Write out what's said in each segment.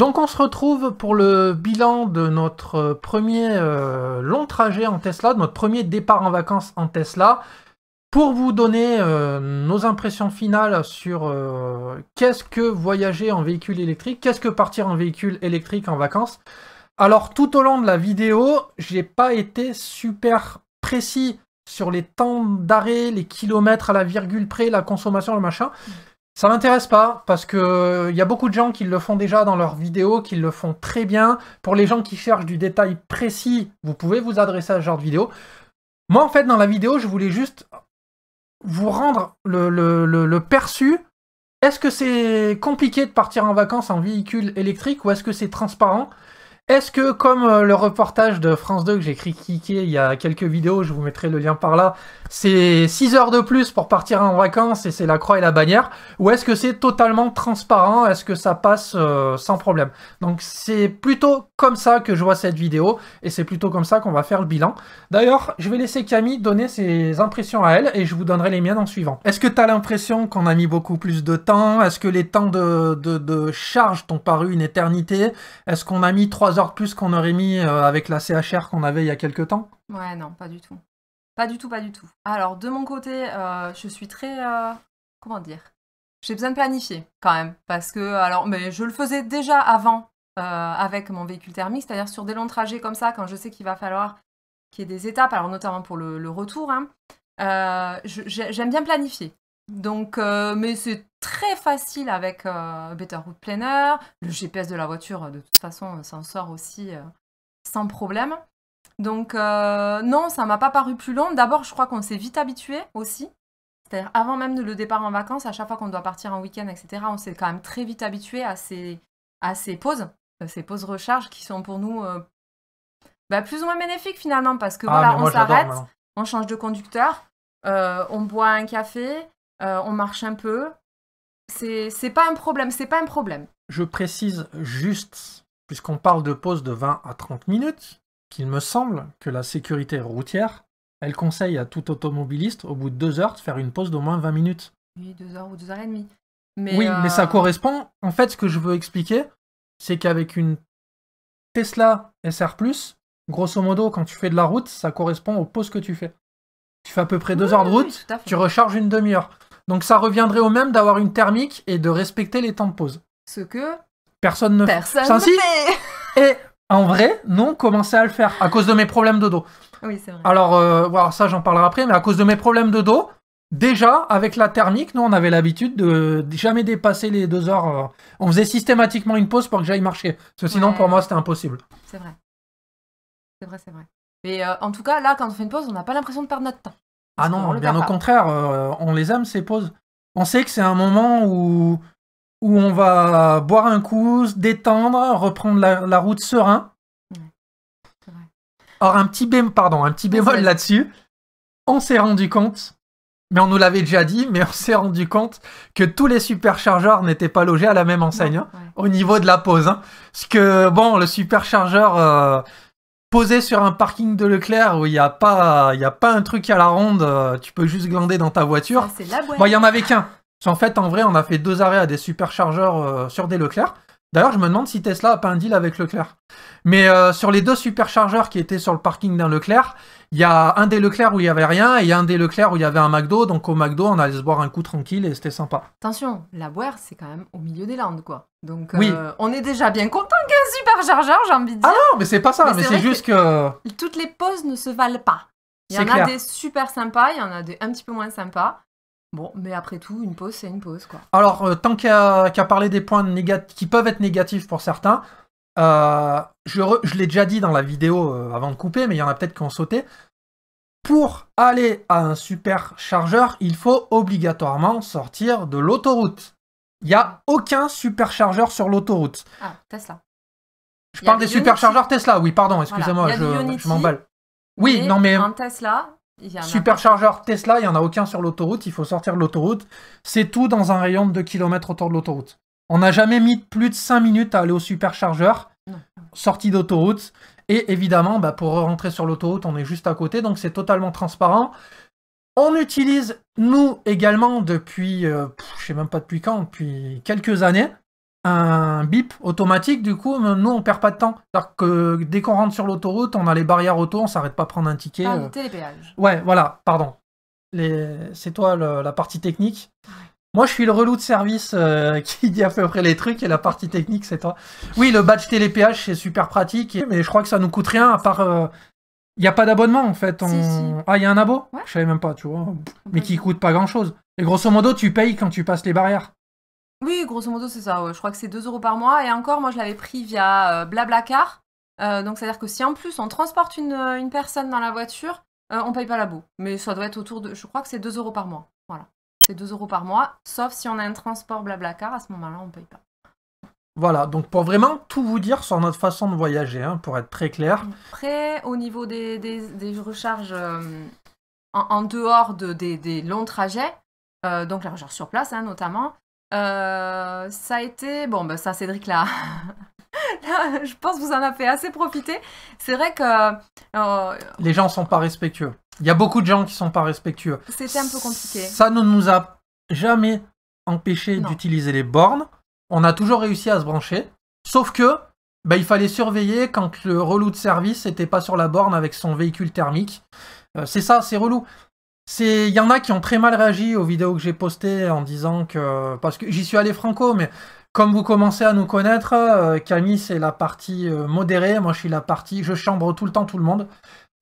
Donc on se retrouve pour le bilan de notre euh, premier euh, long trajet en Tesla, de notre premier départ en vacances en Tesla, pour vous donner euh, nos impressions finales sur qu'est-ce que voyager en véhicule électrique, qu'est-ce que partir en véhicule électrique en vacances. Alors tout au long de la vidéo, j'ai pas été super précis sur les temps d'arrêt, les kilomètres à la virgule près, la consommation, le machin. Mm. Ça m'intéresse pas parce que il euh, y a beaucoup de gens qui le font déjà dans leurs vidéos, qui le font très bien. Pour les gens qui cherchent du détail précis, vous pouvez vous adresser à ce genre de vidéo. Moi, en fait, dans la vidéo, je voulais juste vous rendre le perçu. Est-ce que c'est compliqué de partir en vacances en véhicule électrique ou est-ce que c'est transparent est-ce que, comme euh, le reportage de France 2 que j'ai critiqué il y a quelques vidéos, je vous mettrai le lien par là, c'est 6 heures de plus pour partir en vacances et c'est la croix et la bannière Ou est-ce que c'est totalement transparent Est-ce que ça passe euh, sans problème Donc c'est plutôt comme ça que je vois cette vidéo et c'est plutôt comme ça qu'on va faire le bilan. D'ailleurs, je vais laisser Camille donner ses impressions à elle et je vous donnerai les miennes en suivant. Est-ce que tu as l'impression qu'on a mis beaucoup plus de temps Est-ce que les temps de, de, de charge t'ont paru une éternité Est-ce qu'on a mis 3 heures plus qu'on aurait mis euh, avec la CHR qu'on avait il y a quelques temps Ouais, non, pas du tout. Pas du tout, pas du tout. Alors, de mon côté, euh, je suis très. Euh, comment dire J'ai besoin de planifier, quand même. Parce que, alors, mais je le faisais déjà avant avec mon véhicule thermique, c'est-à-dire sur des longs trajets comme ça, quand je sais qu'il va falloir qu'il y ait des étapes, alors notamment pour le, retour, hein, j'aime bien planifier. Donc, mais c'est très facile avec euh, Better Route Planner. Le GPS de la voiture, euh, de toute façon, euh, s'en sort aussi sans problème. Donc non, ça m'a pas paru plus long. D'abord, je crois qu'on s'est vite habitué aussi. C'est-à-dire avant même le départ en vacances, à chaque fois qu'on doit partir en week-end, etc., on s'est quand même très vite habitué à ces, à ces pauses, ces pauses recharge qui sont pour nous bah, plus ou moins bénéfiques finalement, parce que ah, voilà, on s'arrête, on change de conducteur, on boit un café, on marche un peu, c'est pas un problème, c'est pas un problème. Je précise juste, puisqu'on parle de pause de 20 à 30 minutes, qu'il me semble que la sécurité routière, elle conseille à tout automobiliste, au bout de deux heures, de faire une pause d'au moins 20 minutes. Oui, deux heures ou deux heures et demie. Mais oui, mais ça euh, correspond. En fait, ce que je veux expliquer, c'est qu'avec une Tesla SR, grosso modo, quand tu fais de la route, ça correspond aux pauses que tu fais. Tu fais à peu près deux heures de route, tu recharges une demi-heure. Donc ça reviendrait au même d'avoir une thermique et de respecter les temps de pause. Ce que personne ne fait. Et en vrai, non, commencer à le faire à cause de mes problèmes de dos. Oui, c'est vrai. Alors, euh, voilà, ça, j'en parlerai après, mais à cause de mes problèmes de dos, déjà, avec la thermique, nous, on avait l'habitude de jamais dépasser les deux heures. Euh, on faisait systématiquement une pause pour que j'aille marcher. Parce que sinon, pour moi, c'était impossible. C'est vrai. C'est vrai, c'est vrai. Mais euh, en tout cas, là, quand on fait une pause, on n'a pas l'impression de perdre notre temps. Ah non, bien au contraire, euh, on les aime ces pauses. On sait que c'est un moment où, où on va boire un coup, se détendre, reprendre la, route serein. Or, un petit, bémol, pardon, un petit bémol là-dessus, on s'est rendu compte, mais on nous l'avait déjà dit, mais on s'est rendu compte que tous les superchargeurs n'étaient pas logés à la même enseigne hein, au niveau de la pause. Hein, parce que, bon, le superchargeur... Euh, posé sur un parking de Leclerc où il n'y a, pas, y a pas un truc à la ronde, euh, tu peux juste glander dans ta voiture. il n'y en avait qu'un. En fait, en vrai, on a fait deux arrêts à des superchargeurs euh, sur des Leclerc. D'ailleurs, je me demande si Tesla n'a pas un deal avec Leclerc. Mais euh, sur les deux superchargeurs qui étaient sur le parking d'un Leclerc, il y a un des Leclerc où il n'y avait rien et il y a un des Leclerc où il y avait un McDo. Donc au McDo, on allait se boire un coup tranquille et c'était sympa. Attention, la boire, c'est quand même au milieu des Landes, quoi. Donc euh, on est déjà bien content qu'un super chargeur, j'ai envie de dire. Ah non, mais c'est pas ça, mais, c'est juste que... Toutes les pauses ne se valent pas. Il y en a des super sympas, il y en a des un petit peu moins sympas. Bon, mais après tout, une pause, c'est une pause, quoi. Alors, euh, tant qu'à parler des points négatifs qui peuvent être négatifs pour certains, euh, je, l'ai déjà dit dans la vidéo euh, avant de couper, mais il y en a peut-être qui ont sauté. Pour aller à un superchargeur, il faut obligatoirement sortir de l'autoroute. Il n'y a aucun superchargeur sur l'autoroute. Ah, Tesla. Je parle des superchargeurs Tesla, oui, pardon, excusez-moi, je, m'emballe. Oui, non mais... Tesla, y Superchargeur Tesla, il n'y en a aucun sur l'autoroute, il faut sortir de l'autoroute. C'est tout dans un rayon de 2 km autour de l'autoroute. On n'a jamais mis plus de 5 minutes à aller au superchargeur sortie d'autoroute. Et évidemment, bah, pour rentrer sur l'autoroute, on est juste à côté, donc c'est totalement transparent. On utilise, nous également, depuis, euh, je sais même pas depuis quand, depuis quelques années, un bip automatique, du coup, nous, on perd pas de temps. alors que dès qu'on rentre sur l'autoroute, on a les barrières auto, on s'arrête pas prendre un ticket. Ah, Ouais, voilà, pardon. Les... C'est toi la partie technique. Moi, je suis le relou de service euh, qui dit à peu près les trucs et la partie technique, c'est toi. Oui, le badge télépH, c'est super pratique, mais je crois que ça nous coûte rien à part. Il euh, n'y a pas d'abonnement en fait. On... Ah, il y a un abo Je savais même pas, tu vois. Bah, mais qui coûte pas grand chose. Et grosso modo, tu payes quand tu passes les barrières. Oui, grosso modo, c'est ça. Je crois que c'est 2 euros par mois. Et encore, moi, je l'avais pris via euh, Blablacar. donc, c'est-à-dire que si en plus on transporte une, personne dans la voiture, on paye pas l'abo. Mais ça doit être autour de. Je crois que c'est 2 euros par mois. Voilà c'est 2 euros par mois, sauf si on a un transport car à ce moment-là, on ne paye pas. Voilà, donc pour vraiment tout vous dire sur notre façon de voyager, hein, pour être très clair. Après, au niveau des, recharges euh, en, dehors des, longs trajets, euh, donc la recharge sur place hein, notamment, euh, ça a été, bon, ben, ça Cédric l'a je pense que vous en avez assez profité. C'est vrai que... Euh, les gens ne sont pas respectueux. Il y a beaucoup de gens qui ne sont pas respectueux. C'était un peu compliqué. Ça ne nous a jamais empêché d'utiliser les bornes. On a toujours réussi à se brancher. Sauf que bah, il fallait surveiller quand le relou de service n'était pas sur la borne avec son véhicule thermique. Euh, c'est ça, c'est relou. Il y en a qui ont très mal réagi aux vidéos que j'ai postées en disant que... Parce que j'y suis allé franco, mais comme vous commencez à nous connaître, euh, Camille c'est la partie euh, modérée, moi je suis la partie, je chambre tout le temps tout le monde.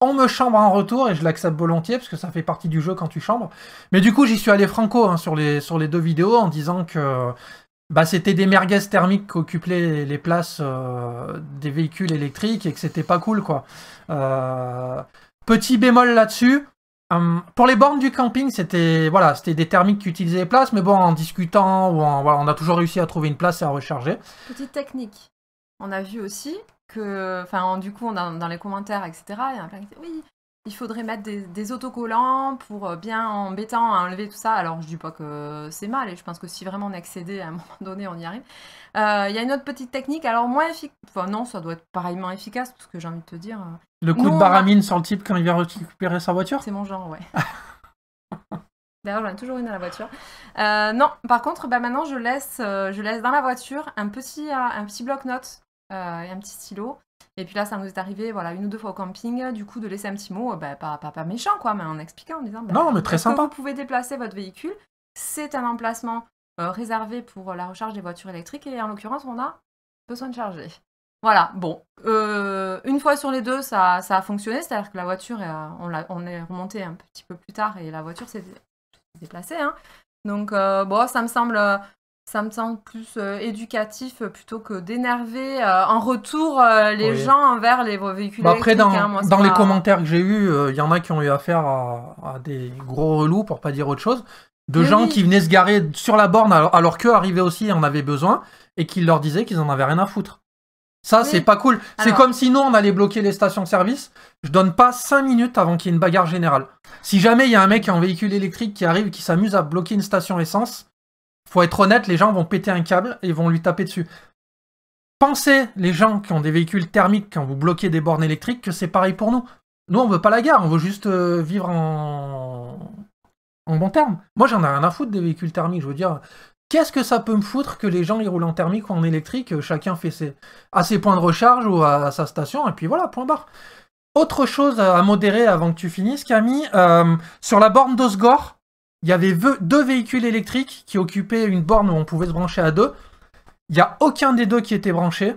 On me chambre en retour et je l'accepte volontiers parce que ça fait partie du jeu quand tu chambres. Mais du coup j'y suis allé franco hein, sur, les, sur les deux vidéos en disant que bah, c'était des merguez thermiques qui occupaient les places euh, des véhicules électriques et que c'était pas cool quoi. petit bémol là-dessus, Hum, pour les bornes du camping, c'était voilà, c'était des thermiques qui utilisaient les places, mais bon, en discutant, ou en, voilà, on a toujours réussi à trouver une place et à recharger. Petite technique. On a vu aussi que, enfin, du coup, dans les commentaires, etc., il y a plein qui oui, il faudrait mettre des, autocollants pour euh, bien embêtant à hein, enlever tout ça. Alors je dis pas que c'est mal et je pense que si vraiment on accédait à un moment donné, on y arrive. Euh, il y a une autre petite technique, alors moins efficace. Enfin non, ça doit être pareillement efficace parce que j'ai envie de te dire. Euh. Le coup de baramine sur le type quand il vient récupérer sa voiture C'est mon genre, ouais. D'ailleurs, j'en ai toujours une à la voiture. non, par contre, bah maintenant je laisse, je laisse dans la voiture un petit, un petit bloc-notes et un petit stylo. Et puis là, ça nous est arrivé, voilà, une ou deux fois au camping, du coup, de laisser un petit mot, euh, bah, pas, méchant, quoi, mais en expliquant, en disant, bah, non, mais très sympa. vous pouvez déplacer votre véhicule, c'est un emplacement euh, réservé pour la recharge des voitures électriques, et en l'occurrence, on a besoin de charger. Voilà, bon, euh, une fois sur les deux, ça, a fonctionné, c'est-à-dire que la voiture, on, on est remonté un petit peu plus tard, et la voiture s'est déplacée, hein. Donc, bon, ça me semble ça me semble plus euh, éducatif euh, plutôt que d'énerver euh, en retour les gens envers les véhicules bah, électriques. après, hein, dans, les commentaires que j'ai eus, il y en a qui ont eu affaire à, des gros relous, pour pas dire autre chose, de gens qui venaient se garer sur la borne alors, qu'eux arrivaient aussi et en avaient besoin, et qui leur disaient qu'ils en avaient rien à foutre. Ça, c'est pas cool. C'est comme si nous, on allait bloquer les stations-service. Je donne pas cinq minutes avant qu'il y ait une bagarre générale. Si jamais il y a un mec en véhicule électrique qui arrive et qui s'amuse à bloquer une station essence, faut être honnête, les gens vont péter un câble et vont lui taper dessus. Pensez, les gens qui ont des véhicules thermiques, quand vous bloquez des bornes électriques, que c'est pareil pour nous. Nous, on veut pas la guerre, on veut juste euh, vivre en, en bon terme. Moi, j'en ai rien à foutre des véhicules thermiques, je veux dire. Qu'est-ce que ça peut me foutre que les gens y roulent en thermique ou en électrique, euh, chacun fait ses, à ses points de recharge ou à, sa station, et puis voilà, point barre. Autre chose à modérer avant que tu finisses, Camille, euh, sur la borne d'Osgore, il y avait deux véhicules électriques qui occupaient une borne où on pouvait se brancher à deux. Il n'y a aucun des deux qui était branché,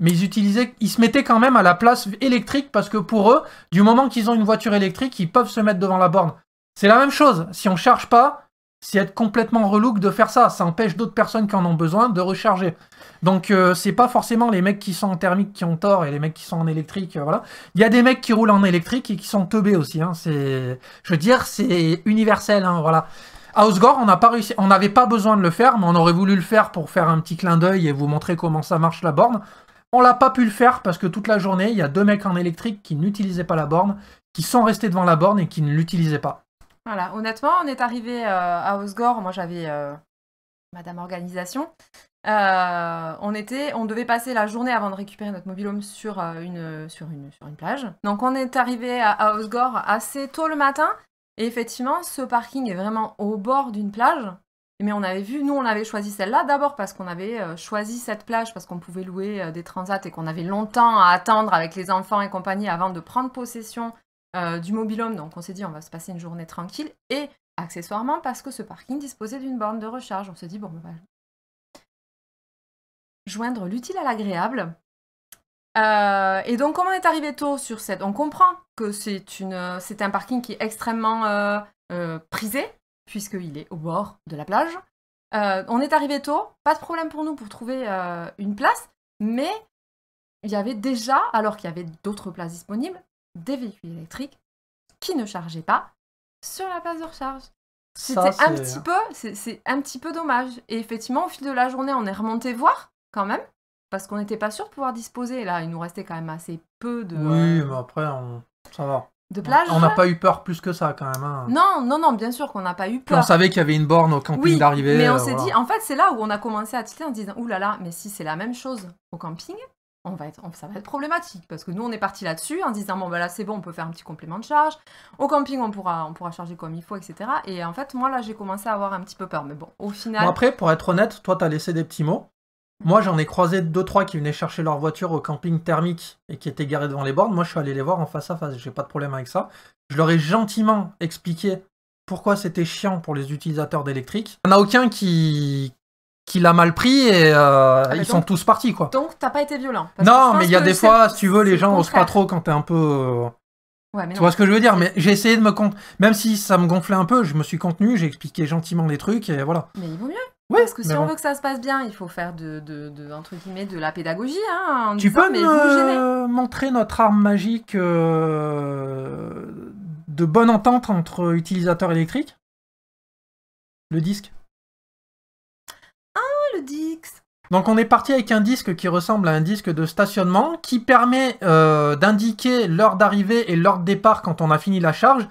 mais ils utilisaient, ils se mettaient quand même à la place électrique parce que pour eux, du moment qu'ils ont une voiture électrique, ils peuvent se mettre devant la borne. C'est la même chose. Si on charge pas, c'est être complètement relou de faire ça. Ça empêche d'autres personnes qui en ont besoin de recharger. Donc euh, c'est pas forcément les mecs qui sont en thermique qui ont tort et les mecs qui sont en électrique, euh, voilà. Il y a des mecs qui roulent en électrique et qui sont teubés aussi. Hein. C'est, je veux dire, c'est universel, hein, voilà. À Osgore, on n'a pas réussi, on n'avait pas besoin de le faire, mais on aurait voulu le faire pour faire un petit clin d'œil et vous montrer comment ça marche la borne. On l'a pas pu le faire parce que toute la journée, il y a deux mecs en électrique qui n'utilisaient pas la borne, qui sont restés devant la borne et qui ne l'utilisaient pas. Voilà, honnêtement, on est arrivé euh, à Osgore, moi j'avais euh, Madame Organisation. Euh, on était, on devait passer la journée avant de récupérer notre mobile sur, une, sur, une, plage. Donc on est arrivé à, à Osgore assez tôt le matin. Et effectivement, ce parking est vraiment au bord d'une plage. Mais on avait vu, nous on avait choisi celle-là d'abord parce qu'on avait choisi cette plage parce qu'on pouvait louer des transats et qu'on avait longtemps à attendre avec les enfants et compagnie avant de prendre possession euh, du du mobilhome. Donc on s'est dit, on va se passer une journée tranquille. Et accessoirement, parce que ce parking disposait d'une borne de recharge, on se dit, bon, on va joindre l'utile à l'agréable. Euh, et donc, comment on est arrivé tôt sur cette, on comprend que c'est une, c'est un parking qui est extrêmement euh, prisé puisqu'il est au bord de la plage. on est arrivé tôt, pas de problème pour nous pour trouver une place, mais il y avait déjà, alors qu'il y avait d'autres places disponibles, des véhicules électriques qui ne chargeaient pas sur la place de recharge. C'était un petit hein. peu, c'est un petit peu dommage. Et effectivement, au fil de la journée, on est remonté voir quand même, parce qu'on n'était pas sûr de pouvoir disposer. Là, il nous restait quand même assez peu de. Oui, euh, mais après, on... ça va. De plage. On n'a pas eu peur plus que ça quand même. Hein. Non, non, non, bien sûr qu'on n'a pas eu peur. on savait qu'il y avait une borne au camping d'arrivée. Mais on euh, s'est dit, en fait, c'est là où on a commencé à titler en Ouh disant, oulala, mais si c'est la même chose au camping, on va être, ça va être problématique parce que nous on est parti là-dessus en disant bon ben là c'est bon on peut faire un petit complément de charge au camping on pourra on pourra charger comme il faut etc et en fait moi là j'ai commencé à avoir un petit peu peur mais bon au final après pour être honnête toi t'as laissé des petits mots mm-hmm. moi j'en ai croisé deux trois qui venaient chercher leur voiture au camping thermique et qui étaient garés devant les bornes moi je suis allé les voir en face à face j'ai pas de problème avec ça je leur ai gentiment expliqué pourquoi c'était chiant pour les utilisateurs d'électrique. Il n'y en a aucun qui, qu'il a mal pris et euh, ah, ils sont tous partis quoi. Donc t'as pas été violent. non, mais il y a des fois, si tu veux, les gens osent pas trop quand t'es un peu. tu vois ce que je veux dire Mais j'ai essayé de me compte même si ça me gonflait un peu, je me suis contenu, j'ai expliqué gentiment les trucs et voilà. Mais il vaut mieux. parce que si on veut que ça se passe bien, il faut faire de, de la pédagogie. Hein, tu peux mais montrer notre arme magique euh, de bonne entente entre utilisateurs électriques Le disque Dix donc on est parti avec un disque qui ressemble à un disque de stationnement qui permet euh, d'indiquer l'heure d'arrivée et l'heure de départ quand on a fini la charge.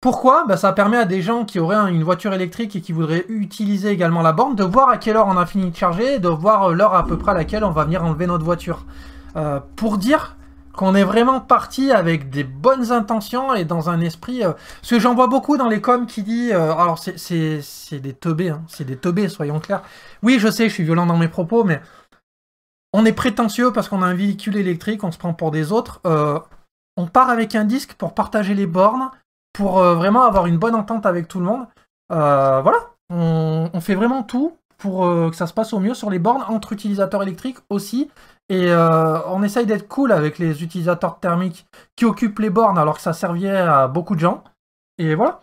Pourquoi bah, Ça permet à des gens qui auraient une voiture électrique et qui voudraient utiliser également la borne de voir à quelle heure on a fini de charger, et de voir euh, l'heure à peu près à laquelle on va venir enlever notre voiture. Euh, pour dire qu'on est vraiment parti avec des bonnes intentions et dans un esprit... Euh, ce que j'en vois beaucoup dans les coms qui dit... Euh, alors, c'est des teubés, hein, c'est des teubés, soyons clairs. Oui, je sais, je suis violent dans mes propos, mais... On est prétentieux parce qu'on a un véhicule électrique, on se prend pour des autres. Euh, on part avec un disque pour partager les bornes, pour vraiment avoir une bonne entente avec tout le monde. voilà, on, on fait vraiment tout pour que ça se passe au mieux sur les bornes entre utilisateurs électriques aussi et euh, on essaye d'être cool avec les utilisateurs thermiques qui occupent les bornes alors que ça servait à beaucoup de gens. Et voilà.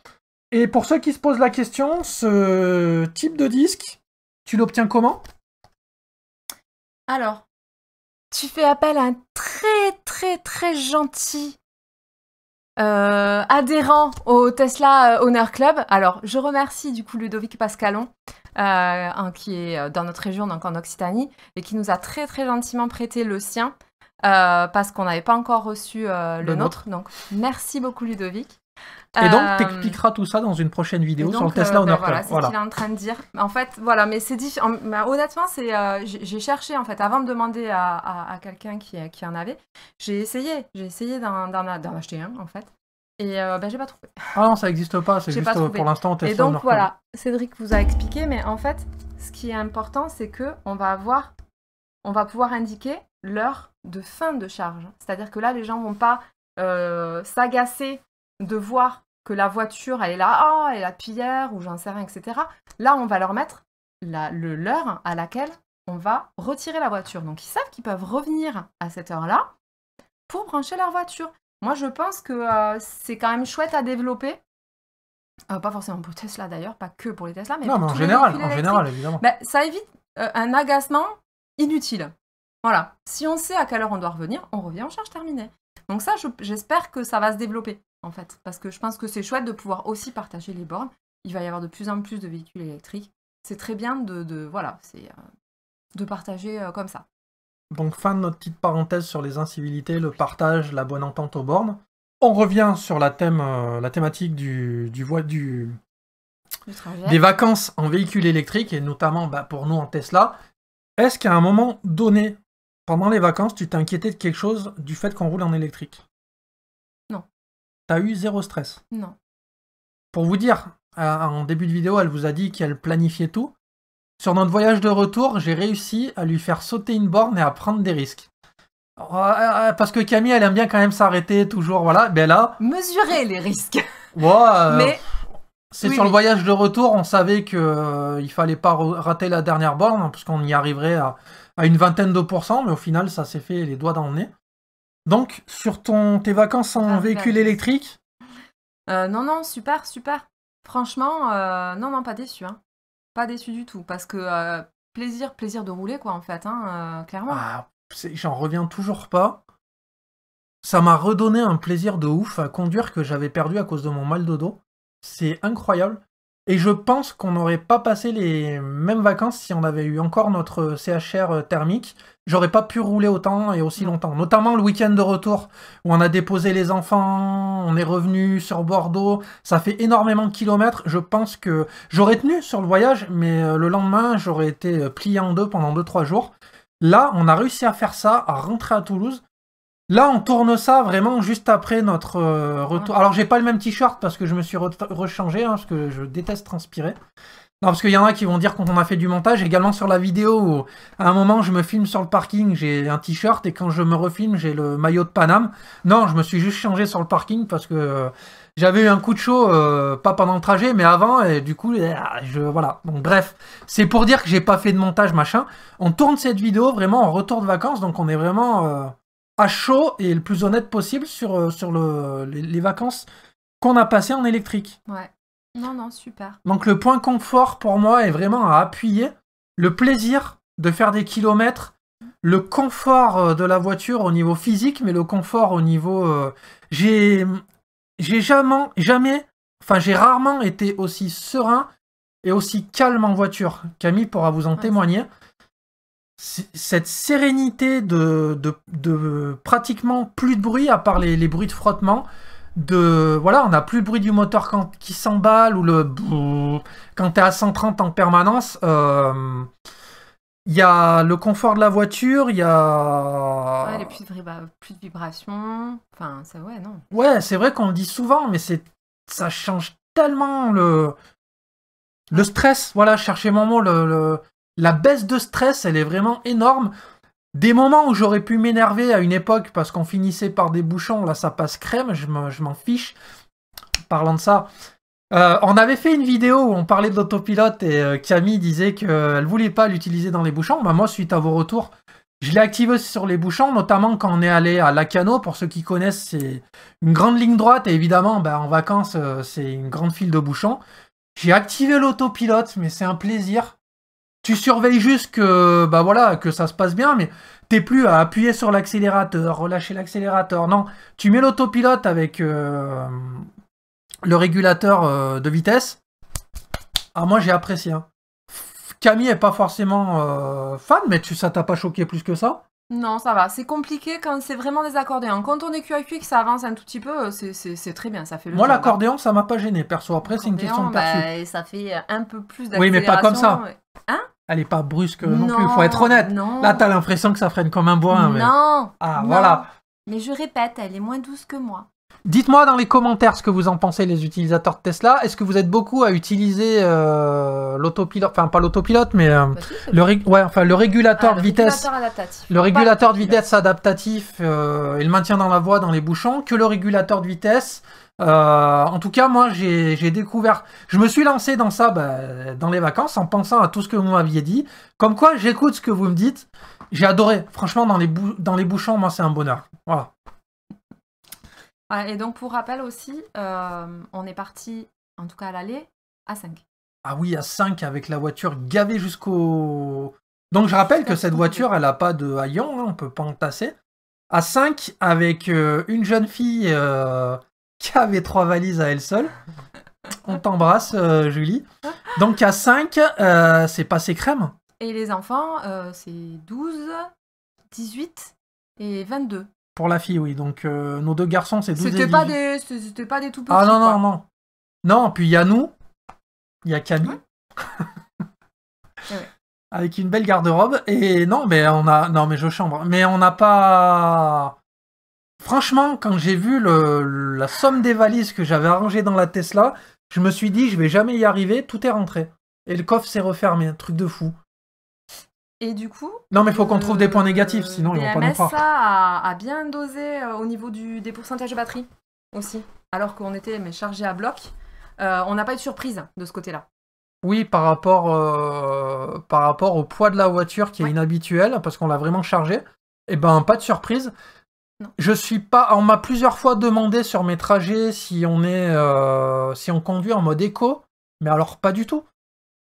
Et pour ceux qui se posent la question, ce type de disque, tu l'obtiens comment Alors, tu fais appel à un très très très gentil euh, adhérent au Tesla euh, Honor Club. Alors, je remercie du coup Ludovic Pascalon, euh, hein, qui est dans notre région, donc en Occitanie, et qui nous a très très gentiment prêté le sien, parce qu'on n'avait pas encore reçu le, nôtre. Donc, merci beaucoup Ludovic. Et donc, euh, tu expliqueras tout ça dans une prochaine vidéo sur le euh, Tesla euh, Voilà, c'est ce qu'il est en train de dire. En fait, voilà, mais c'est dit ben, honnêtement, c'est, euh, j'ai cherché en fait avant de demander à, quelqu'un qui, qui, en avait. J'ai essayé, j'ai essayé d'en, acheter un en fait. Et ben, j'ai pas trouvé. Ah non, ça n'existe pas, c'est juste pour l'instant Tesla. Et donc voilà, Cédric vous a expliqué, mais en fait, ce qui est important, c'est que on va avoir, on va pouvoir indiquer l'heure de fin de charge. C'est-à-dire que là, les gens vont pas s'agacer de voir que la voiture, elle est là, ah, elle est là depuis hier, ou j'en sais rien, etc. Là, on va leur mettre l'heure à laquelle on va retirer la voiture. Donc, ils savent qu'ils peuvent revenir à cette heure-là pour brancher leur voiture. Moi, je pense que euh, c'est quand même chouette à développer. Euh, pas forcément pour Tesla d'ailleurs, pas que pour les Tesla, mais, non, pour mais en, général, en général, évidemment. Ben, ça évite euh, un agacement inutile. Voilà. Si on sait à quelle heure on doit revenir, on revient en charge terminée. Donc ça, j'espère que ça va se développer en fait. Parce que je pense que c'est chouette de pouvoir aussi partager les bornes. Il va y avoir de plus en plus de véhicules électriques. C'est très bien de, voilà, c'est euh, de partager euh, comme ça. Donc fin de notre petite parenthèse sur les incivilités, le partage, la bonne entente aux bornes. On revient sur la, thème, euh, la thématique du, du, du, des vacances en véhicule électrique, et notamment bah, pour nous en Tesla. Est-ce qu'à un moment donné, pendant les vacances, tu t'es inquiété de quelque chose du fait qu'on roule en électrique t'as eu zéro stress. Non. Pour vous dire, en début de vidéo, elle vous a dit qu'elle planifiait tout. Sur notre voyage de retour, j'ai réussi à lui faire sauter une borne et à prendre des risques. Oh, euh, euh, parce que Camille, elle aime bien quand même s'arrêter, toujours, voilà. Ben là... Mesurer les risques. Euh, mais... C'est sur le voyage de retour, on savait qu'il fallait pas rater la dernière borne, hein, puisqu'on y arriverait à, à une vingtaine de pourcents, mais au final, ça s'est fait les doigts dans le nez. Donc, sur ton, tes vacances en ah, véhicule électrique euh, Non, non, super, super. Franchement, euh, non, non, pas déçu. Hein. Pas déçu du tout. Parce que euh, plaisir, plaisir de rouler, quoi, en fait, hein, clairement. Ah, j'en reviens toujours pas. Ça m'a redonné un plaisir de ouf à conduire que j'avais perdu à cause de mon mal de dos. C'est incroyable. Et je pense qu'on n'aurait pas passé les mêmes vacances si on avait eu encore notre CHR euh, thermique. J'aurais pas pu rouler autant et aussi mm. longtemps. Notamment le week-end de retour où on a déposé les enfants, on est revenu sur Bordeaux. Ça fait énormément de kilomètres. Je pense que j'aurais tenu sur le voyage, mais euh, le lendemain, j'aurais été euh, plié en deux pendant 2 trois jours. Là, on a réussi à faire ça, à rentrer à Toulouse. Là, on tourne ça vraiment juste après notre euh, retour. Alors, j'ai pas le même t-shirt parce que je me suis rechangé, hein, parce que je déteste transpirer. Non, parce qu'il y en a qui vont dire quand on a fait du montage, également sur la vidéo, où, à un moment, je me filme sur le parking, j'ai un t-shirt, et quand je me refilme, j'ai le maillot de Paname. Non, je me suis juste changé sur le parking parce que euh, j'avais eu un coup de chaud, euh, pas pendant le trajet, mais avant, et du coup, je, voilà. Donc, bref, c'est pour dire que j'ai pas fait de montage, machin. On tourne cette vidéo vraiment en retour de vacances, donc on est vraiment à chaud et le plus honnête possible sur, euh, sur les, vacances qu'on a passées en électrique. Ouais. Non, non, super. Donc le point confort pour moi est vraiment à appuyer le plaisir de faire des kilomètres, le confort euh, de la voiture au niveau physique, mais le confort au niveau... Euh, j'ai jamais, jamais, enfin j'ai rarement été aussi serein et aussi calme en voiture. Camille pourra vous en témoigner cette sérénité de, de, pratiquement plus de bruit, à part les, bruits de frottement, de voilà, on n'a plus le bruit du moteur quand, qui s'emballe ou le quand tu es à 130 en permanence. Il euh, y a le confort de la voiture, il y a. Ouais, plus de, plus de vibrations. Enfin, ça, ouais, non. Ouais, c'est vrai qu'on le dit souvent, mais c'est ça change tellement le, le stress. Voilà, chercher mon mot, le la baisse de stress, elle est vraiment énorme. Des moments où j'aurais pu m'énerver à une époque parce qu'on finissait par des bouchons, là ça passe crème, je m'en fiche. Parlant de ça, euh, on avait fait une vidéo où on parlait de l'autopilote et euh, Camille disait qu'elle voulait pas l'utiliser dans les bouchons. Bah, moi, suite à vos retours, je l'ai activé sur les bouchons, notamment quand on est allé à Lacano. Pour ceux qui connaissent, c'est une grande ligne droite et évidemment, bah, en vacances, euh, c'est une grande file de bouchons. J'ai activé l'autopilote, mais c'est un plaisir tu surveilles juste que, bah voilà, que ça se passe bien, mais t'es plus à appuyer sur l'accélérateur, relâcher l'accélérateur. Non, tu mets l'autopilote avec euh, le régulateur euh, de vitesse. Ah, moi j'ai apprécié. Hein. Camille est pas forcément euh, fan, mais tu, ça t'a pas choqué plus que ça Non, ça va. C'est compliqué quand c'est vraiment des accordéons. Quand on est à et que ça avance un tout petit peu, c'est très bien. Ça fait Moi, l'accordéon, ça m'a pas gêné, perso. Après, c'est une question de perso. Bah, ça fait un peu plus d'accélération. Oui, mais pas comme ça. Hein elle est pas brusque non, plus, il faut être honnête. Non. Là, t'as l'impression que ça freine comme un bois. Hein, non. Ah, voilà. Mais je répète, elle est moins douce que moi. Dites-moi dans les commentaires ce que vous en pensez, les utilisateurs de Tesla. Est-ce que vous êtes beaucoup à utiliser euh, l'autopilote, enfin pas l'autopilote, mais euh, bah, le, enfin, le ah, régulateur de vitesse, le régulateur de vitesse adaptatif euh, Il et le dans la voie dans les bouchons, que le régulateur de vitesse euh, en tout cas, moi, j'ai découvert. Je me suis lancé dans ça bah, dans les vacances en pensant à tout ce que vous m'aviez dit. Comme quoi, j'écoute ce que vous me dites. J'ai adoré. Franchement, dans les, dans les bouchons, moi, c'est un bonheur. Voilà. Ah, et donc, pour rappel aussi, euh, on est parti, en tout cas à l'aller, à 5. Ah oui, à 5 avec la voiture gavée jusqu'au. Donc, je rappelle que cette voiture, elle n'a pas de haillons hein, on peut pas entasser. À 5 avec euh, une jeune fille. Euh qui avait trois valises à elle seule. On t'embrasse, euh, Julie. Donc à 5, c'est euh, c'est passé crème. Et les enfants, euh, c'est 12, 18 et 22. Pour la fille, oui. Donc nos deux garçons, c'est 12 et 18. des, c'était pas des tout petits. Ah non, non, non. Non, puis il y a nous, il y a Camille. Avec une belle garde-robe. Et non, mais on a. Non, mais je chambre. Mais on n'a pas. Franchement, quand j'ai vu le, la somme des valises que j'avais arrangées dans la Tesla, je me suis dit, je vais jamais y arriver, tout est rentré. Et le coffre s'est refermé, un truc de fou. Et du coup. Non, mais il faut qu'on trouve des points négatifs, sinon ils vont pas nous croire. a, bien dosé euh, au niveau du, des pourcentages de batterie aussi. Alors qu'on était mais chargé à bloc, euh, on n'a pas eu de surprise de ce côté-là. Oui, par rapport, euh, par rapport au poids de la voiture qui est inhabituel, parce qu'on l'a vraiment chargé. Et eh ben, pas de surprise. Je suis pas. On m'a plusieurs fois demandé sur mes trajets si on est, euh, si on conduit en mode éco, mais alors pas du tout.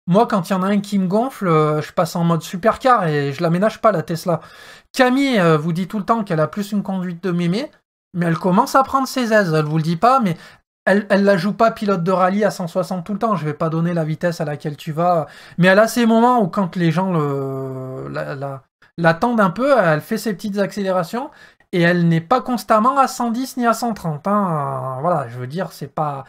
Moi, quand il y en a un qui me gonfle, euh, je passe en mode supercar et je l'aménage pas la Tesla. Camille euh, vous dit tout le temps qu'elle a plus une conduite de mémé, mais elle commence à prendre ses aises. Elle vous le dit pas, mais elle, elle la joue pas pilote de rallye à 160 tout le temps. Je vais pas donner la vitesse à laquelle tu vas, mais elle a ces moments où quand les gens la, l'attendent un peu, elle fait ses petites accélérations et elle n'est pas constamment à 110 ni à 130. Hein. Voilà, je veux dire, c'est pas.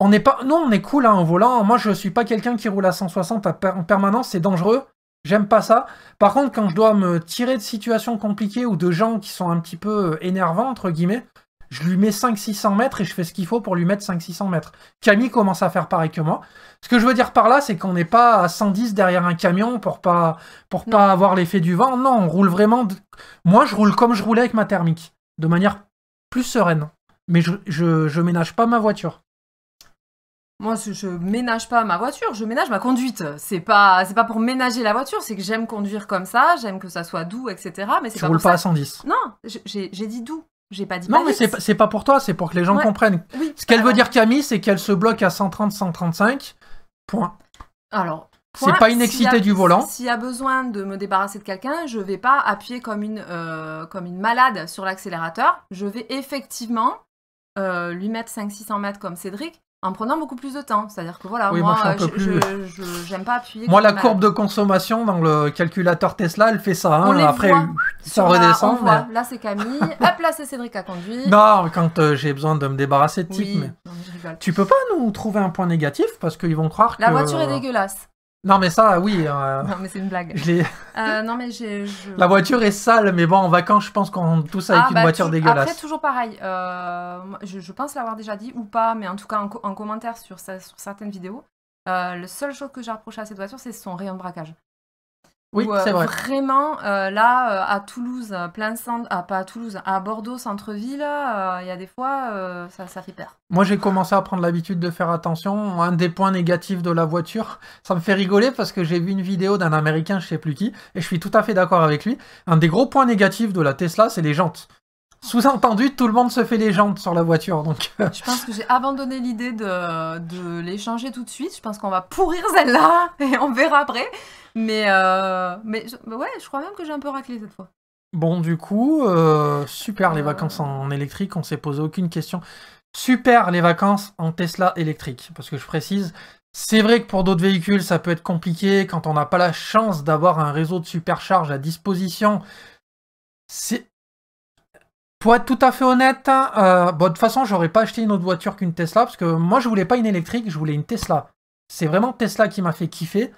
On n'est pas. Nous, on est cool en hein, volant. Moi, je suis pas quelqu'un qui roule à 160 en permanence, c'est dangereux. J'aime pas ça. Par contre, quand je dois me tirer de situations compliquées ou de gens qui sont un petit peu énervants, entre guillemets, je lui mets 5-600 mètres et je fais ce qu'il faut pour lui mettre 5-600 mètres. Camille commence à faire pareil que moi. Ce que je veux dire par là, c'est qu'on n'est pas à 110 derrière un camion pour pas, pour pas avoir l'effet du vent. Non, on roule vraiment. Moi, je roule comme je roulais avec ma thermique, de manière plus sereine. Mais je, je, ménage pas ma voiture. Moi, je, ménage pas ma voiture, je ménage ma conduite. C'est pas, c'est pas pour ménager la voiture, c'est que j'aime conduire comme ça, j'aime que ça soit doux, etc. Mais c'est pas. Roule pas à 110. Non, j'ai dit doux. J'ai pas dit. Non, mais c'est pas, pour toi, c'est pour que les gens comprennent. Ce qu'elle veut dire, Camille, c'est qu'elle se bloque à 130-135. Point. Alors. C'est pas une excité du volant. S'il y a besoin de me débarrasser de quelqu'un, je vais pas appuyer comme une, euh, comme une malade sur l'accélérateur. Je vais effectivement euh, lui mettre 500-600 mètres comme Cédric, en prenant beaucoup plus de temps. C'est-à-dire que voilà, moi, j'aime pas appuyer. Moi, la courbe de consommation dans le calculateur Tesla, elle fait ça. Hein. après, ça redescend. Là, c'est Camille. Hop, là, c'est Cédric à conduire. Non, quand euh, j'ai besoin de me débarrasser de type. Mais... tu peux pas nous trouver un point négatif parce qu'ils vont croire que. La voiture est dégueulasse. Non mais ça, oui. Euh, non mais c'est une blague. Euh, La voiture est sale, mais bon, en vacances, je pense qu'on tous avec ah, une bah, voiture dégueulasse. Après, toujours pareil. Euh, je, pense l'avoir déjà dit ou pas, mais en tout cas en, commentaire sur, certaines vidéos. Le seul chose que j'ai reproché à cette voiture, c'est son rayon braquage. Oui, euh, c'est vrai. Vraiment, euh, là, euh, à Toulouse, plein centre, ah, pas à Toulouse, à Bordeaux, centre-ville, il y a des fois, ça, ça, fait peur. Moi, j'ai commencé à prendre l'habitude de faire attention. Un des points négatifs de la voiture, ça me fait rigoler parce que j'ai vu une vidéo d'un Américain, je sais plus qui, et je suis tout à fait d'accord avec lui. Un des gros points négatifs de la Tesla, c'est les jantes. Sous-entendu, tout le monde se fait les jantes sur la voiture. Donc, euh. Je pense que j'ai abandonné l'idée de, de l'échanger tout de suite. Je pense qu'on va pourrir celle-là et on verra après. Euh, mais, ouais, je crois même que j'ai un peu raclé cette fois. Bon, du coup, euh, super les vacances en électrique. On s'est posé aucune question. Super les vacances en Tesla électrique. Parce que je précise, c'est vrai que pour d'autres véhicules, ça peut être compliqué quand on n'a pas la chance d'avoir un réseau de supercharge à disposition. C'est pour être tout à fait honnête, euh, de toute façon, j'aurais pas acheté une autre voiture qu'une Tesla parce que moi, je voulais pas une électrique, je voulais une Tesla. C'est vraiment Tesla qui m'a fait kiffer.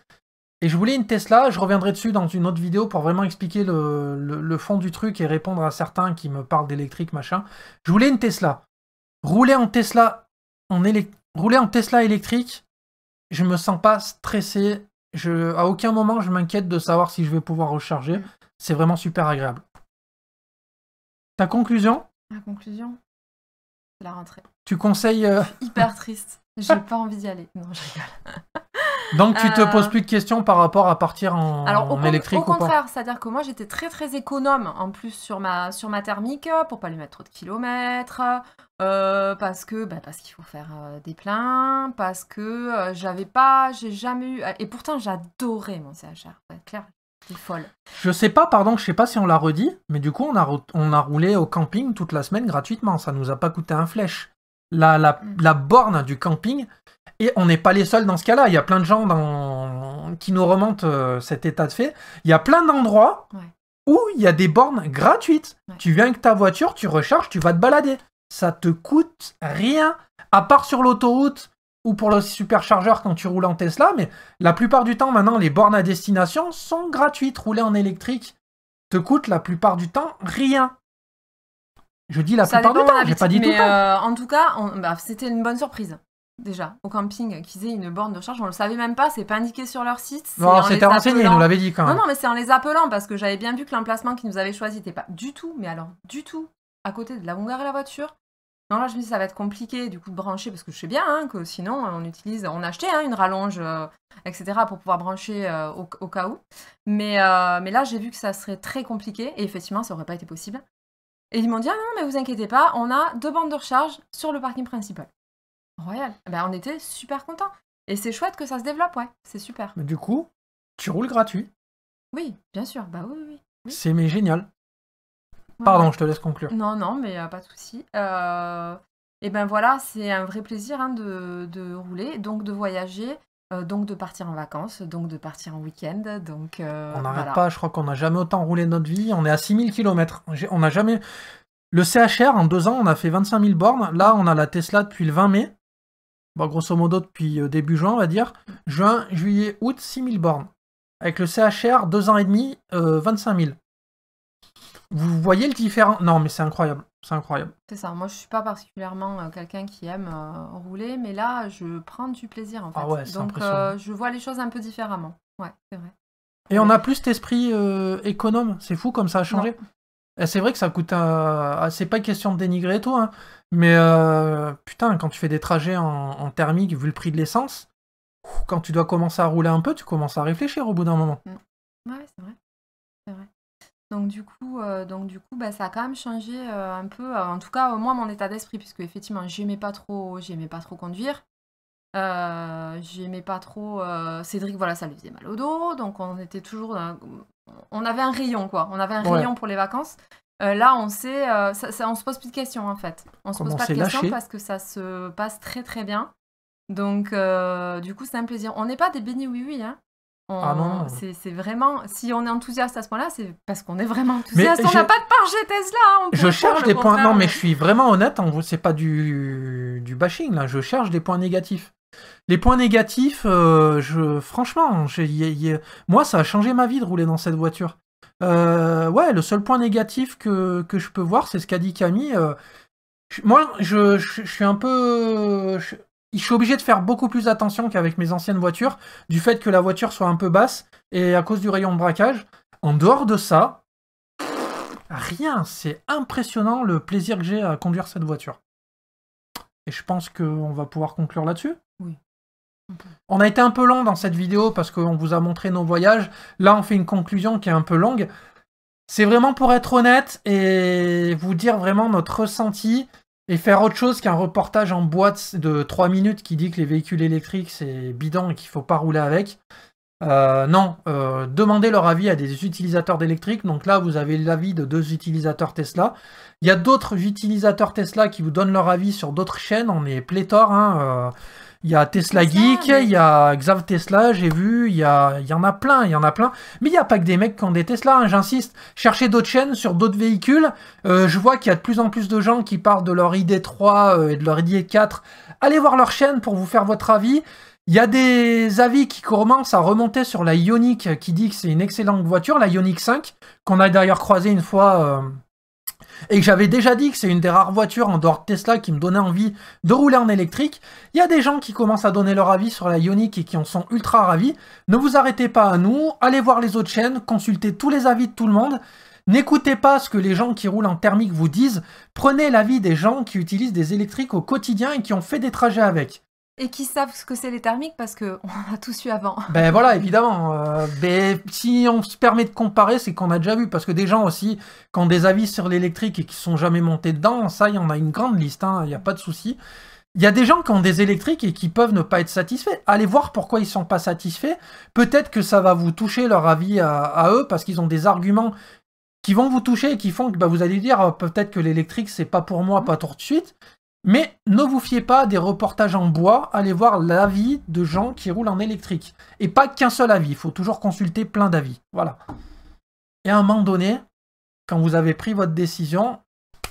Et je voulais une Tesla, je reviendrai dessus dans une autre vidéo pour vraiment expliquer le, fond du truc et répondre à certains qui me parlent d'électrique, machin. Je voulais une Tesla. Rouler en Tesla, en Rouler en Tesla électrique, je me sens pas stressé. à aucun moment, je m'inquiète de savoir si je vais pouvoir recharger. Mm. C'est vraiment super agréable. Ta conclusion Ma conclusion La rentrée. Tu conseilles. Euh, hyper triste. J'ai pas envie d'y aller. Non, je rigole. Donc tu te euh, poses plus de questions par rapport à partir en, Alors, électrique au contraire, c'est-à-dire que moi j'étais très très économe en plus sur ma sur ma thermique pour pas lui mettre trop de kilomètres euh, parce que bah, parce qu'il faut faire des pleins parce que j'avais pas j'ai jamais eu et pourtant j'adorais mon CHR clair je sais pas, pardon, je sais pas si on l'a redit, mais du coup, on a, roulé au camping toute la semaine gratuitement. Ça nous a pas coûté un flèche. La, mm. la borne du camping, et on n'est pas les seuls dans ce cas-là. Il y a plein de gens qui nous remontent euh, cet état de fait. Il y a plein d'endroits où il y a des bornes gratuites. Tu viens avec ta voiture, tu recharges, tu vas te balader. Ça te coûte rien. À part sur l'autoroute, ou pour le superchargeur quand tu roules en Tesla, mais la plupart du temps maintenant, les bornes à destination sont gratuites. Rouler en électrique te coûte la plupart du temps rien. Je dis la plupart du temps, j'ai pas dit tout le temps. Euh, en tout cas, bah, c'était une bonne surprise. Déjà, au camping, qu'ils aient une borne de charge, on ne le savait même pas, c'est pas indiqué sur leur site. Non, c'était renseigné, on nous dit quand même. Non, non, mais c'est en les appelant parce que j'avais bien vu que l'emplacement qu'ils nous avaient choisi n'était pas du tout, mais alors du tout, à côté de la longueur et la voiture. Non, là, je me dis, ça va être compliqué, du coup, de brancher, parce que je sais bien hein, que sinon, euh, on utilise, on achetait hein, une rallonge, euh, etc., pour pouvoir brancher euh, au, cas où. Mais, là, j'ai vu que ça serait très compliqué, et effectivement, ça aurait pas été possible. Et ils m'ont dit, ah non, mais vous inquiétez pas, on a deux bandes de recharge sur le parking principal. Royal. Eh ben, on était super contents. Et c'est chouette que ça se développe, ouais, c'est super. Mais du coup, tu roules gratuit. Oui, bien sûr, bah oui, oui. oui. C'est mais génial. Pardon, je te laisse conclure. Non, non, mais euh, pas de souci. Euh, et ben voilà, c'est un vrai plaisir hein, de, rouler, donc de voyager, euh, donc de partir en vacances, donc de partir en week-end. Donc, on n'arrête pas, je crois qu'on n'a jamais autant roulé notre vie. On est à 6000 km. On n'a jamais. Le CHR, en deux ans, on a fait 25 000 bornes. Là, on a la Tesla depuis le 20 mai. Bon, grosso modo, depuis début juin, on va dire. Mm. Juin, juillet, août, 6000 bornes. Avec le CHR, deux ans et demi, 25 000. Vous voyez le différent Non, mais c'est incroyable. C'est incroyable. C'est ça. Moi, je suis pas particulièrement euh, quelqu'un qui aime euh, rouler, mais là, je prends du plaisir en ah fait. Donc, euh, je vois les choses un peu différemment. Ouais, c'est vrai. Et on a plus cet esprit économe. C'est fou comme ça a changé. Eh, c'est vrai que ça coûte un. Ah, c'est pas question de dénigrer toi, tout, hein, mais putain, quand tu fais des trajets en, thermique, vu le prix de l'essence, quand tu dois commencer à rouler un peu, tu commences à réfléchir au bout d'un moment. Mm. Ouais, c'est vrai. C'est vrai. Donc du coup, euh, donc, du coup bah, ça a quand même changé euh, un peu, euh, en tout cas au moins mon état d'esprit, puisque effectivement j'aimais pas trop, j'aimais pas trop conduire. j'aimais pas trop Cédric voilà ça lui faisait mal au dos donc on était toujours on avait un rayon quoi on avait un rayon pour les vacances là on sait on se pose plus de questions en fait on se pose pas de questions parce que ça se passe très très bien donc du coup c'est un plaisir on n'est pas des bénis oui oui hein. Ah c'est vraiment, si on est enthousiaste à ce point-là, c'est parce qu'on est vraiment enthousiaste. on n'a pas de part là. Hein, je cherche des points. Non, mais je suis vraiment honnête. Ce hein, c'est pas du... bashing là. Je cherche des points négatifs. Les points négatifs, euh, franchement, moi ça a changé ma vie de rouler dans cette voiture. Euh, ouais, le seul point négatif que, je peux voir, c'est ce qu'a dit Camille. Euh, moi, je, suis un peu je suis obligé de faire beaucoup plus attention qu'avec mes anciennes voitures, du fait que la voiture soit un peu basse et à cause du rayon de braquage. En dehors de ça, rien. C'est impressionnant le plaisir que j'ai à conduire cette voiture. Et je pense qu'on va pouvoir conclure là-dessus. Oui. On a été un peu long dans cette vidéo parce qu'on vous a montré nos voyages. Là, on fait une conclusion qui est un peu longue. C'est vraiment pour être honnête et vous dire vraiment notre ressenti et faire autre chose qu'un reportage en boîte de 3 minutes qui dit que les véhicules électriques c'est bidon et qu'il faut pas rouler avec. Euh, non, euh, demandez leur avis à des utilisateurs d'électrique. Donc là, vous avez l'avis de deux utilisateurs Tesla. Il y a d'autres utilisateurs Tesla qui vous donnent leur avis sur d'autres chaînes. On est pléthore. Hein, euh, il y a Tesla Geek, il y a Xav Tesla, j'ai vu, il y, a, y en a plein, il y en a plein. Mais il n'y a pas que des mecs qui ont des Tesla, hein, j'insiste. Cherchez d'autres chaînes sur d'autres véhicules. Euh, je vois qu'il y a de plus en plus de gens qui parlent de leur ID3 euh, et de leur ID4. Allez voir leur chaîne pour vous faire votre avis. Il y a des avis qui commencent à remonter sur la Ioniq qui dit que c'est une excellente voiture, la Ioniq 5, qu'on a d'ailleurs croisé une fois euh, et que j'avais déjà dit que c'est une des rares voitures en dehors de Tesla qui me donnait envie de rouler en électrique, il y a des gens qui commencent à donner leur avis sur la Ioniq et qui en sont ultra ravis. Ne vous arrêtez pas à nous, allez voir les autres chaînes, consultez tous les avis de tout le monde. N'écoutez pas ce que les gens qui roulent en thermique vous disent, prenez l'avis des gens qui utilisent des électriques au quotidien et qui ont fait des trajets avec et qui savent ce que c'est les thermiques parce qu'on a tous eu avant. Ben voilà, évidemment. Euh, ben, si on se permet de comparer, c'est qu'on a déjà vu. Parce que des gens aussi qui ont des avis sur l'électrique et qui sont jamais montés dedans, ça, il y en a une grande liste, hein, il n'y a pas de souci. Il y a des gens qui ont des électriques et qui peuvent ne pas être satisfaits. Allez voir pourquoi ils sont pas satisfaits. Peut-être que ça va vous toucher leur avis à, eux parce qu'ils ont des arguments qui vont vous toucher et qui font que ben, vous allez dire euh, peut-être que l'électrique c'est pas pour moi, mmh. pas tout de suite. Mais ne vous fiez pas à des reportages en bois, allez voir l'avis de gens qui roulent en électrique. Et pas qu'un seul avis, il faut toujours consulter plein d'avis. Voilà. Et à un moment donné, quand vous avez pris votre décision,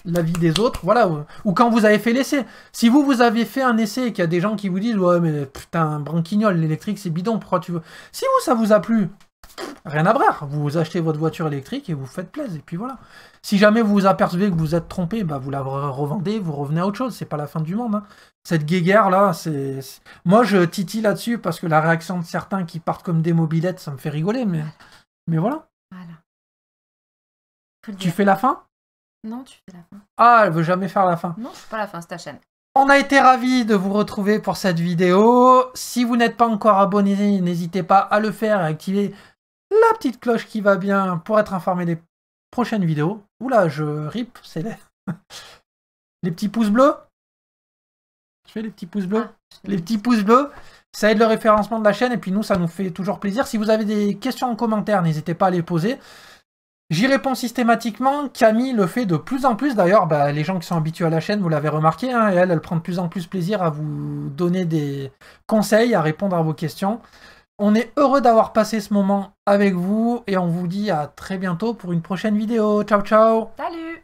l'avis des autres, voilà, ou, quand vous avez fait l'essai. Si vous, vous avez fait un essai et qu'il y a des gens qui vous disent « Ouais, mais putain, branquignol, l'électrique, c'est bidon, pourquoi tu veux ?» Si vous, ça vous a plu, rien à brère, Vous achetez votre voiture électrique et vous faites plaisir. Et puis voilà. Si jamais vous vous apercevez que vous êtes trompé, bah vous la revendez, vous revenez à autre chose. C'est pas la fin du monde. Hein. Cette guéguerre là, c'est. Moi je titille là-dessus parce que la réaction de certains qui partent comme des mobilettes, ça me fait rigoler. Mais, mais voilà. Tu fais la fin Non, tu fais la fin. Ah, elle veut jamais faire la fin. Non, c'est pas la fin, c'est ta chaîne. On a été ravis de vous retrouver pour cette vidéo. Si vous n'êtes pas encore abonné, n'hésitez pas à le faire et à activer la petite cloche qui va bien pour être informé des prochaines vidéos. Oula, je rip, c'est les... les petits pouces bleus. Je fais les petits pouces bleus. Ah, les petits pouces bleus, ça aide le référencement de la chaîne et puis nous, ça nous fait toujours plaisir. Si vous avez des questions en commentaire, n'hésitez pas à les poser. J'y réponds systématiquement. Camille le fait de plus en plus. D'ailleurs, bah, les gens qui sont habitués à la chaîne, vous l'avez remarqué, hein, elle, elle prend de plus en plus plaisir à vous donner des conseils, à répondre à vos questions. On est heureux d'avoir passé ce moment avec vous et on vous dit à très bientôt pour une prochaine vidéo. Ciao ciao Salut